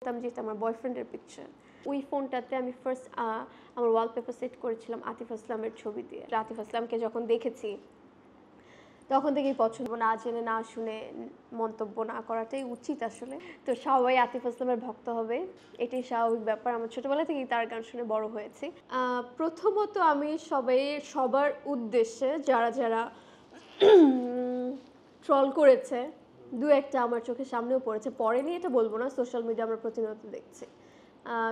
বলতাম যে আমার বয়ফ্রেন্ডের পিকচার ওই ফোনটাতে আমি ফার্স্ট আমার ওয়ালপেপার সেট করেছিলাম আতিফ আসলামের ছবি দিয়ে আতিফ আসলামকে যখন দেখেছি তখন থেকেই পছন্দ না জেনে না শুনে মন্তব্য না করাটাই উচিত আসলে তো সবাই আতিফ আসলামের ভক্ত হবে এটাই স্বাভাবিক ব্যাপার আমার ছোটোবেলা থেকেই তার গান শুনে বড় হয়েছি প্রথমত আমি সবাই সবার উদ্দেশ্যে যারা যারা ট্রল করেছে দু একটা আমার চোখের সামনেও পড়েছে পড়েনি এটা বলবো না সোশ্যাল মিডিয়া আমরা প্রতিনিয়ত দেখছি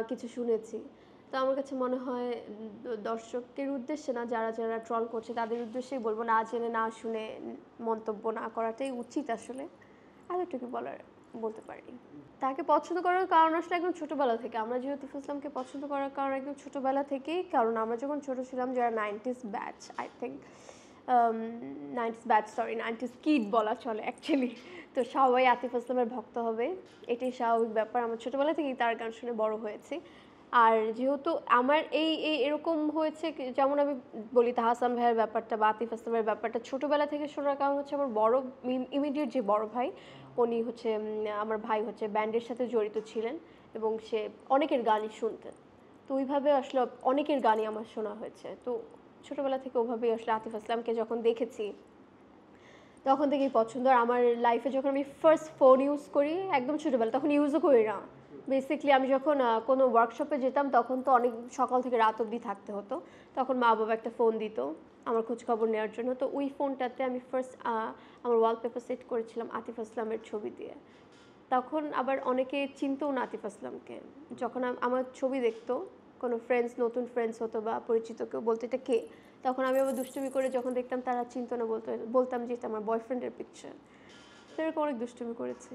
কিছু শুনেছি তো আমার কাছে মনে হয় দর্শকের উদ্দেশ্যে না যারা যারা ট্রল করছে তাদের উদ্দেশ্যেই বলবো না জেনে না শুনে মন্তব্য না করাটাই উচিত আসলে এতটুকু বলার বলতে পারি তাকে পছন্দ করার কারণ আসলে একদম ছোটোবেলা থেকে আমরা যেহেতু ইসলামকে পছন্দ করার কারণ একদম ছোটোবেলা থেকেই কারণ আমরা যখন ছোটো ছিলাম যারা nineties batch I think nineties batch sorry nineties kid বলা চলে অ্যাকচুয়ালি তো সবাই আতিফ আসলামের ভক্ত হবে এটাই স্বাভাবিক ব্যাপার আমার ছোটোবেলা থেকেই তার গান শুনে বড় হয়েছি আর যেহেতু আমার এই এই এরকম হয়েছে যেমন আমি বলি তাহাসান ভাইয়ের ব্যাপারটা বা আতিফ আসলামের ব্যাপারটা ছোটোবেলা থেকে শোনার কারণ হচ্ছে আমার বড় ইমিডিয়েট যে বড় ভাই উনি হচ্ছে আমার ভাই হচ্ছে ব্যান্ডের সাথে জড়িত ছিলেন এবং সে অনেকের গানই শুনতেন তো ওইভাবে আসলে অনেকের গানই আমার শোনা হয়েছে তো ছোটবেলা থেকে ওভাবেই আসলে আতিফ আসলামকে যখন দেখেছি তখন থেকেই পছন্দ আর আমার লাইফে যখন আমি ফার্স্ট ফোন ইউজ করি একদম ছোটোবেলা তখন ইউজও করি না বেসিকলি আমি যখন কোনো ওয়ার্কশপে যেতাম তখন তো অনেক সকাল থেকে রাত অবধি থাকতে হতো তখন মা বাবা একটা ফোন দিত আমার খোঁজখবর নেওয়ার জন্য তো ওই ফোনটাতে আমি ফার্স্ট আমার ওয়ালপেপার সেট করেছিলাম আতিফ আসলামের ছবি দিয়ে তখন আবার অনেকে চিনতো না আতিফ আসলামকে যখন আমার ছবি দেখতো কোনো ফ্রেন্ডস নতুন ফ্রেন্ডস হতো বা পরিচিত কেউ বলতো এটা কে তখন আমি আবার দুষ্টুমি করে যখন দেখতাম তারা চিন্ত না বলতো বলতাম যে এটা আমার বয়ফ্রেন্ডের পিকচার সেরকম অনেক দুষ্টুমি করেছি